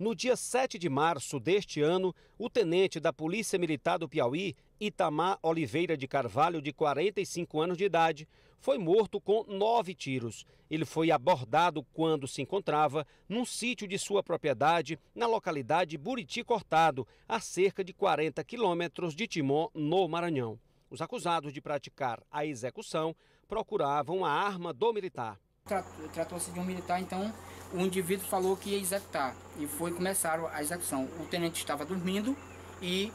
No dia 7 de março deste ano, o tenente da Polícia Militar do Piauí, Itamar Oliveira de Carvalho, de 45 anos de idade, foi morto com nove tiros. Ele foi abordado quando se encontrava num sítio de sua propriedade, na localidade Buriti Cortado, a cerca de 40 quilômetros de Timon, no Maranhão. Os acusados de praticar a execução procuravam a arma do militar. Tratou-se de um militar, então o indivíduo falou que ia executar e foi começaram a execução. O tenente estava dormindo e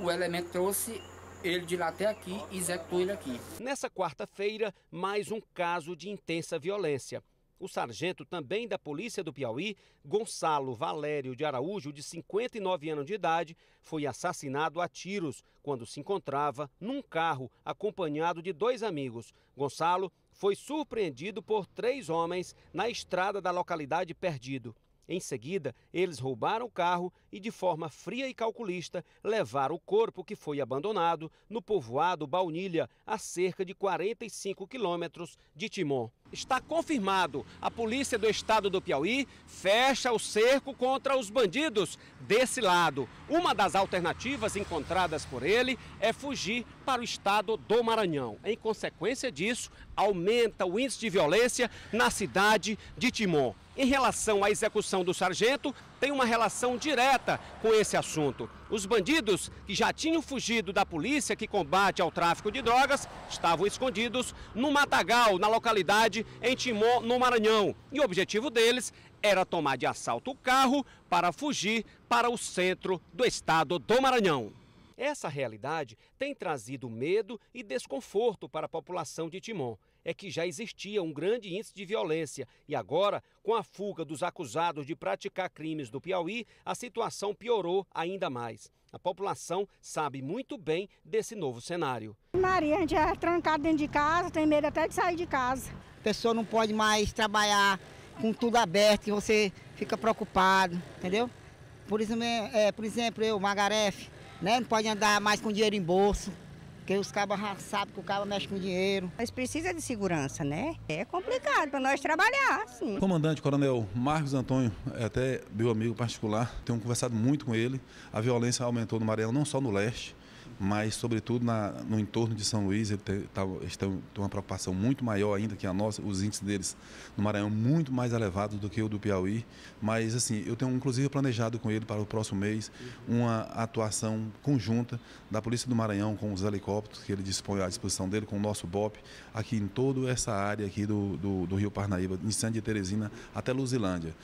o elemento trouxe ele de lá até aqui e executou ele aqui. Nessa quarta-feira, mais um caso de intensa violência. O sargento também da Polícia do Piauí, Gonçalo Valério de Araújo, de 59 anos de idade, foi assassinado a tiros quando se encontrava num carro acompanhado de dois amigos. Gonçalo foi surpreendido por três homens na estrada da localidade Perdido. Em seguida, eles roubaram o carro e, de forma fria e calculista, levaram o corpo que foi abandonado no povoado Baunilha, a cerca de 45 quilômetros de Timon está confirmado. A polícia do estado do Piauí fecha o cerco contra os bandidos desse lado. Uma das alternativas encontradas por ele é fugir para o estado do Maranhão. Em consequência disso, aumenta o índice de violência na cidade de Timon. Em relação à execução do sargento, tem uma relação direta com esse assunto. Os bandidos que já tinham fugido da polícia que combate ao tráfico de drogas estavam escondidos no Matagal, na localidade em Timó, no Maranhão. E o objetivo deles era tomar de assalto o carro para fugir para o centro do estado do Maranhão. Essa realidade tem trazido medo e desconforto para a população de Timon. É que já existia um grande índice de violência e agora, com a fuga dos acusados de praticar crimes do Piauí, a situação piorou ainda mais. A população sabe muito bem desse novo cenário. Maria, a gente é trancado dentro de casa, tem medo até de sair de casa. A pessoa não pode mais trabalhar com tudo aberto e você fica preocupado, entendeu? Por exemplo, é, por exemplo eu, Magarefe né? Não pode andar mais com dinheiro em bolso. Porque os cabos sabem que o cabo mexe com dinheiro. Mas precisa de segurança, né? É complicado para nós trabalhar, sim. Comandante Coronel Marcos Antônio, é até meu amigo particular, tenho conversado muito com ele. A violência aumentou no Maranhão, não só no leste, mas sobretudo na, no entorno de São Luís eles têm, uma preocupação muito maior ainda que a nossa, os índices deles no Maranhão muito mais elevados do que o do Piauí, mas assim, eu tenho inclusive planejado com ele para o próximo mês uma atuação conjunta da Polícia do Maranhão com os helicópteros que ele dispõe à disposição dele, com o nosso BOP, aqui em toda essa área aqui do, do, do Rio Parnaíba, em Santa Teresina até Luzilândia.